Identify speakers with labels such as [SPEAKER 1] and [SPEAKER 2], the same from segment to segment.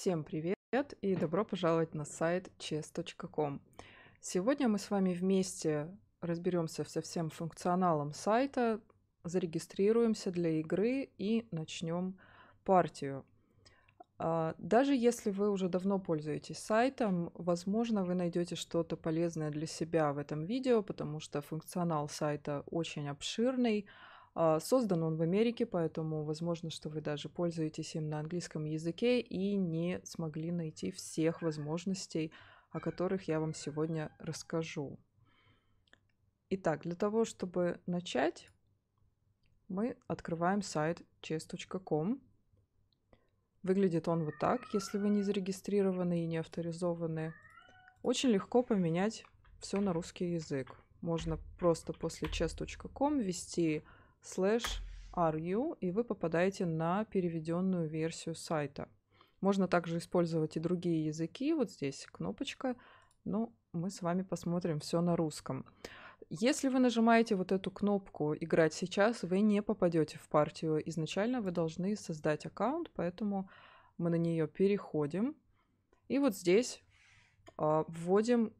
[SPEAKER 1] Всем привет и добро пожаловать на сайт chess.com. Сегодня мы с вами вместе разберемся со всем функционалом сайта, зарегистрируемся для игры и начнем партию. А, даже если вы уже давно пользуетесь сайтом, возможно, вы найдете что-то полезное для себя в этом видео, потому что функционал сайта очень обширный, а, создан он в Америке, поэтому возможно, что вы даже пользуетесь им на английском языке и не смогли найти всех возможностей, о которых я вам сегодня расскажу. Итак, для того, чтобы начать, мы открываем сайт chess.com. Выглядит он вот так, если вы не зарегистрированы и не авторизованы. Очень легко поменять все на русский язык. Можно просто после chess.com ввести slash ru, и вы попадаете на переведенную версию сайта. Можно также использовать и другие языки. Вот здесь кнопочка. Но ну, мы с вами посмотрим все на русском. Если вы нажимаете вот эту кнопку «Играть сейчас», вы не попадете в партию. Изначально вы должны создать аккаунт, поэтому мы на нее переходим. И вот здесь э, вводим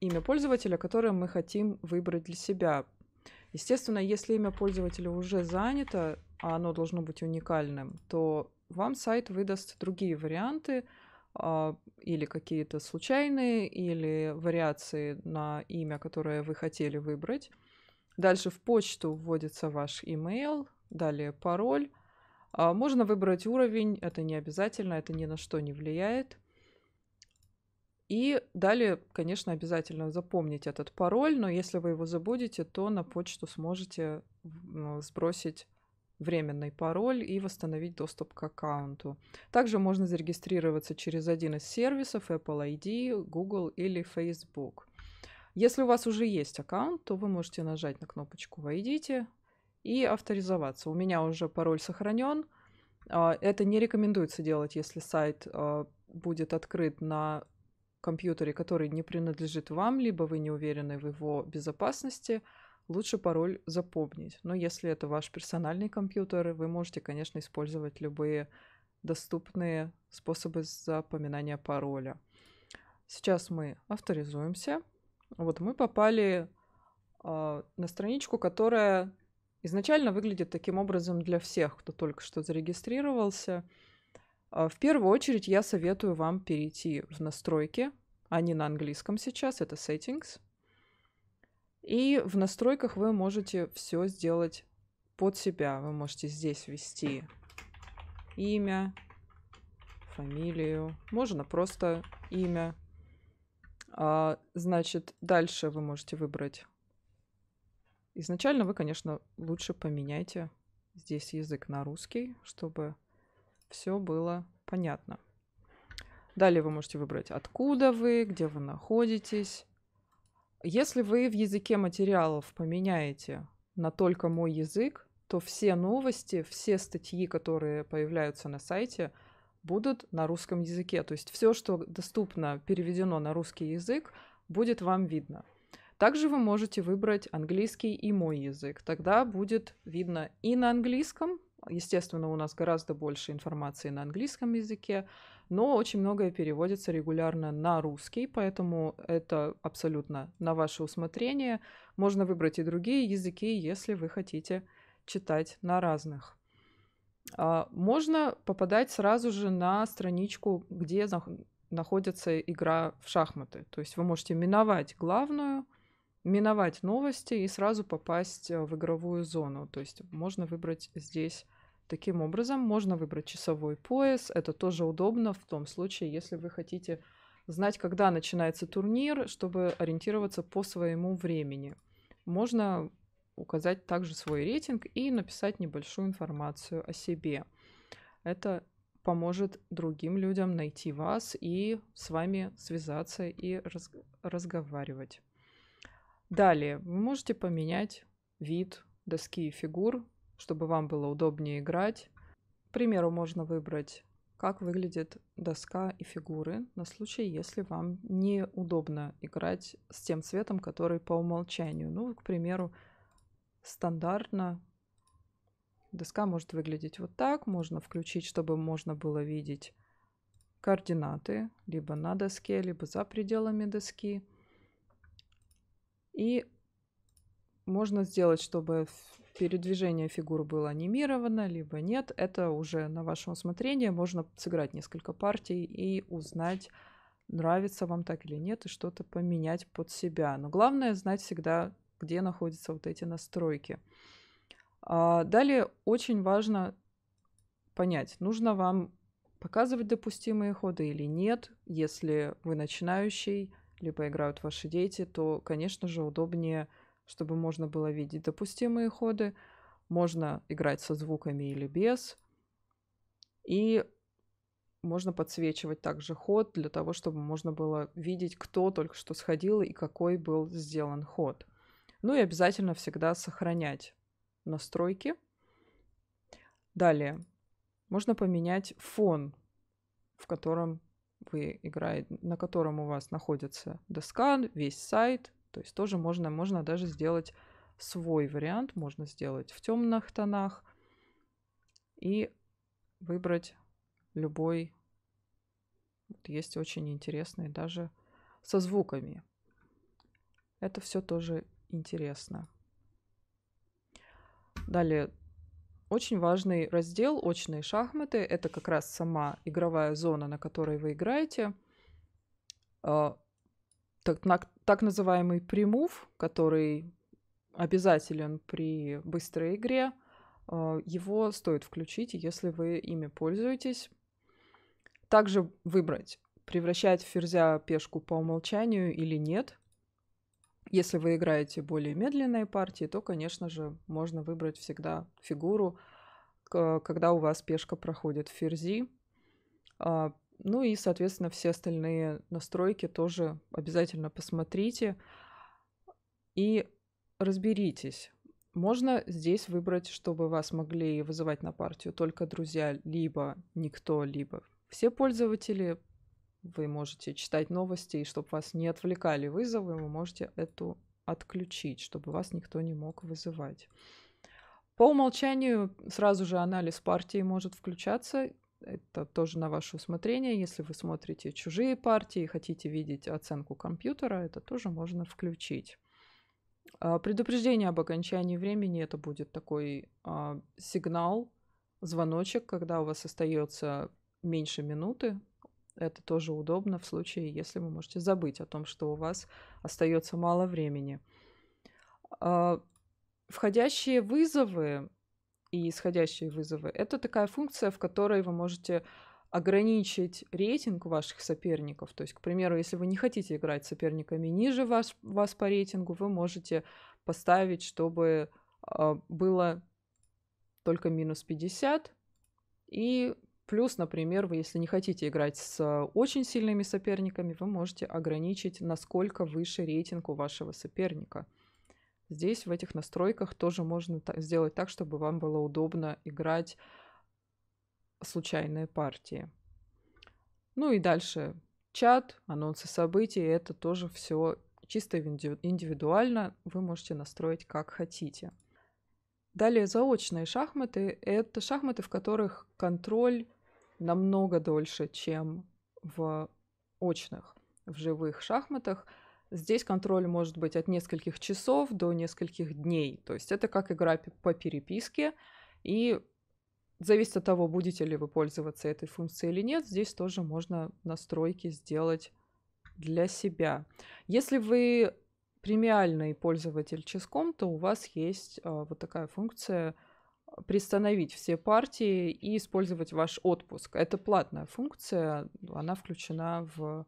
[SPEAKER 1] имя пользователя, которое мы хотим выбрать для себя. Естественно, если имя пользователя уже занято, а оно должно быть уникальным, то вам сайт выдаст другие варианты а, или какие-то случайные, или вариации на имя, которое вы хотели выбрать. Дальше в почту вводится ваш email, далее пароль. А, можно выбрать уровень, это не обязательно, это ни на что не влияет. И далее, конечно, обязательно запомнить этот пароль, но если вы его забудете, то на почту сможете ну, сбросить временный пароль и восстановить доступ к аккаунту. Также можно зарегистрироваться через один из сервисов Apple ID, Google или Facebook. Если у вас уже есть аккаунт, то вы можете нажать на кнопочку «Войдите» и авторизоваться. У меня уже пароль сохранен. А, это не рекомендуется делать, если сайт а, будет открыт на компьютере, который не принадлежит вам, либо вы не уверены в его безопасности, лучше пароль запомнить. Но если это ваш персональный компьютер, вы можете, конечно, использовать любые доступные способы запоминания пароля. Сейчас мы авторизуемся. Вот мы попали э, на страничку, которая изначально выглядит таким образом для всех, кто только что зарегистрировался. А, в первую очередь я советую вам перейти в настройки, они а на английском сейчас, это settings. И в настройках вы можете все сделать под себя. Вы можете здесь ввести имя, фамилию, можно просто имя. А, значит, дальше вы можете выбрать. Изначально вы, конечно, лучше поменяйте здесь язык на русский, чтобы все было понятно. Далее вы можете выбрать, откуда вы, где вы находитесь. Если вы в языке материалов поменяете на только мой язык, то все новости, все статьи, которые появляются на сайте, будут на русском языке. То есть все, что доступно, переведено на русский язык, будет вам видно. Также вы можете выбрать английский и мой язык. Тогда будет видно и на английском Естественно, у нас гораздо больше информации на английском языке, но очень многое переводится регулярно на русский, поэтому это абсолютно на ваше усмотрение. Можно выбрать и другие языки, если вы хотите читать на разных. А, можно попадать сразу же на страничку, где находится игра в шахматы. То есть вы можете миновать главную, миновать новости и сразу попасть э, в игровую зону. То есть можно выбрать здесь таким образом. Можно выбрать часовой пояс. Это тоже удобно в том случае, если вы хотите знать, когда начинается турнир, чтобы ориентироваться по своему времени. Можно указать также свой рейтинг и написать небольшую информацию о себе. Это поможет другим людям найти вас и с вами связаться и раз разговаривать. Далее вы можете поменять вид доски и фигур, чтобы вам было удобнее играть. К примеру, можно выбрать, как выглядит доска и фигуры на случай, если вам неудобно играть с тем цветом, который по умолчанию. Ну, к примеру, стандартно доска может выглядеть вот так. Можно включить, чтобы можно было видеть координаты либо на доске, либо за пределами доски. И можно сделать, чтобы передвижение фигур было анимировано, либо нет. Это уже на ваше усмотрение. Можно сыграть несколько партий и узнать, нравится вам так или нет, и что-то поменять под себя. Но главное знать всегда, где находятся вот эти настройки. А, далее очень важно понять, нужно вам показывать допустимые ходы или нет, если вы начинающий, либо играют ваши дети, то, конечно же, удобнее, чтобы можно было видеть допустимые ходы. Можно играть со звуками или без. И можно подсвечивать также ход для того, чтобы можно было видеть, кто только что сходил и какой был сделан ход. Ну и обязательно всегда сохранять настройки. Далее можно поменять фон, в котором вы играете, на котором у вас находится доска, весь сайт. То есть тоже можно, можно даже сделать свой вариант, можно сделать в темных тонах и выбрать любой. Вот есть очень интересные даже со звуками. Это все тоже интересно. Далее очень важный раздел очные шахматы. Это как раз сама игровая зона, на которой вы играете. А, так, на, так называемый премув, который обязателен при быстрой игре. А, его стоит включить, если вы ими пользуетесь. Также выбрать, превращать в ферзя пешку по умолчанию или нет. Если вы играете более медленные партии, то, конечно же, можно выбрать всегда фигуру, когда у вас пешка проходит в ферзи. А, ну и, соответственно, все остальные настройки тоже обязательно посмотрите и разберитесь. Можно здесь выбрать, чтобы вас могли вызывать на партию только друзья, либо никто, либо все пользователи вы можете читать новости, и чтобы вас не отвлекали вызовы, вы можете эту отключить, чтобы вас никто не мог вызывать. По умолчанию сразу же анализ партии может включаться. Это тоже на ваше усмотрение. Если вы смотрите чужие партии и хотите видеть оценку компьютера, это тоже можно включить. А, предупреждение об окончании времени это будет такой а, сигнал, звоночек, когда у вас остается меньше минуты это тоже удобно в случае, если вы можете забыть о том, что у вас остается мало времени. А, входящие вызовы и исходящие вызовы – это такая функция, в которой вы можете ограничить рейтинг ваших соперников. То есть, к примеру, если вы не хотите играть с соперниками ниже вас, вас по рейтингу, вы можете поставить, чтобы а, было только минус 50, и Плюс, например, вы, если не хотите играть с очень сильными соперниками, вы можете ограничить, насколько выше рейтинг у вашего соперника. Здесь в этих настройках тоже можно сделать так, чтобы вам было удобно играть случайные партии. Ну и дальше чат, анонсы событий, это тоже все чисто индивидуально, вы можете настроить как хотите. Далее заочные шахматы — это шахматы, в которых контроль намного дольше, чем в очных, в живых шахматах. Здесь контроль может быть от нескольких часов до нескольких дней. То есть это как игра по переписке. И зависит от того, будете ли вы пользоваться этой функцией или нет, здесь тоже можно настройки сделать для себя. Если вы премиальный пользователь Ческом, то у вас есть э, вот такая функция приостановить все партии и использовать ваш отпуск. Это платная функция, она включена в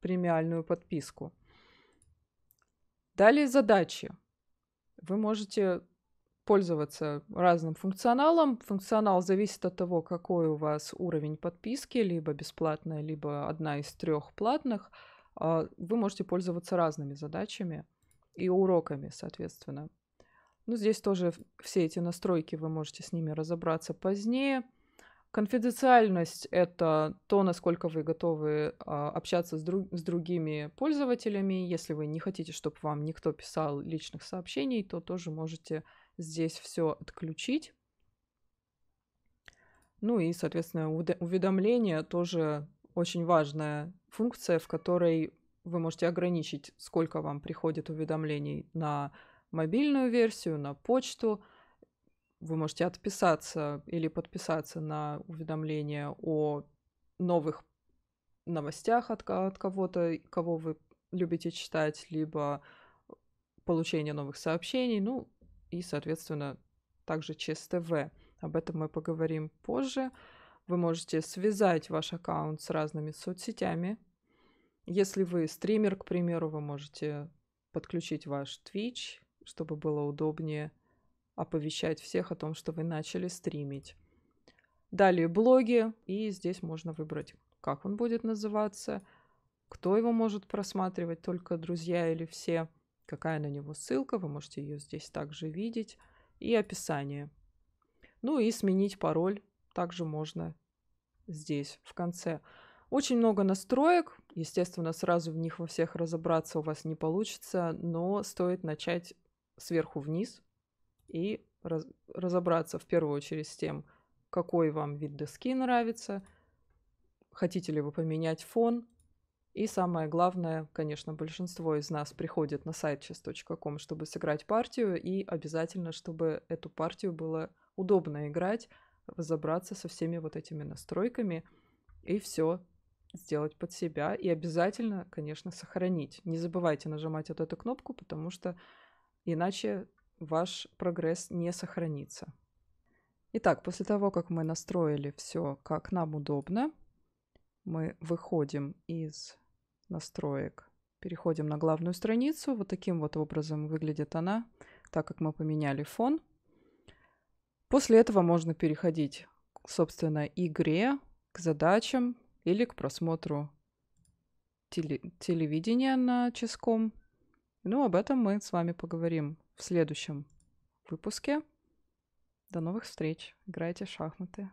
[SPEAKER 1] премиальную подписку. Далее задачи. Вы можете пользоваться разным функционалом. Функционал зависит от того, какой у вас уровень подписки, либо бесплатная, либо одна из трех платных. А, вы можете пользоваться разными задачами и уроками, соответственно. Ну, здесь тоже все эти настройки, вы можете с ними разобраться позднее. Конфиденциальность — это то, насколько вы готовы а, общаться с, друг, с другими пользователями. Если вы не хотите, чтобы вам никто писал личных сообщений, то тоже можете здесь все отключить. Ну и, соответственно, уведомления тоже очень важная функция, в которой вы можете ограничить, сколько вам приходит уведомлений на мобильную версию, на почту. Вы можете отписаться или подписаться на уведомления о новых новостях от, от кого-то, кого вы любите читать, либо получение новых сообщений, ну и, соответственно, также через ТВ. Об этом мы поговорим позже. Вы можете связать ваш аккаунт с разными соцсетями. Если вы стример, к примеру, вы можете подключить ваш Twitch чтобы было удобнее оповещать всех о том, что вы начали стримить. Далее блоги, и здесь можно выбрать, как он будет называться, кто его может просматривать, только друзья или все, какая на него ссылка, вы можете ее здесь также видеть, и описание. Ну и сменить пароль также можно здесь, в конце. Очень много настроек, естественно, сразу в них во всех разобраться у вас не получится, но стоит начать сверху вниз и раз, разобраться в первую очередь с тем, какой вам вид доски нравится, хотите ли вы поменять фон. И самое главное, конечно, большинство из нас приходит на сайт chess.com, чтобы сыграть партию, и обязательно, чтобы эту партию было удобно играть, разобраться со всеми вот этими настройками и все сделать под себя. И обязательно, конечно, сохранить. Не забывайте нажимать вот эту кнопку, потому что иначе ваш прогресс не сохранится. Итак, после того, как мы настроили все как нам удобно, мы выходим из настроек, переходим на главную страницу. Вот таким вот образом выглядит она, так как мы поменяли фон. После этого можно переходить, собственно, игре, к задачам или к просмотру теле телевидения на ческом ну, об этом мы с вами поговорим в следующем выпуске. До новых встреч. Играйте в шахматы.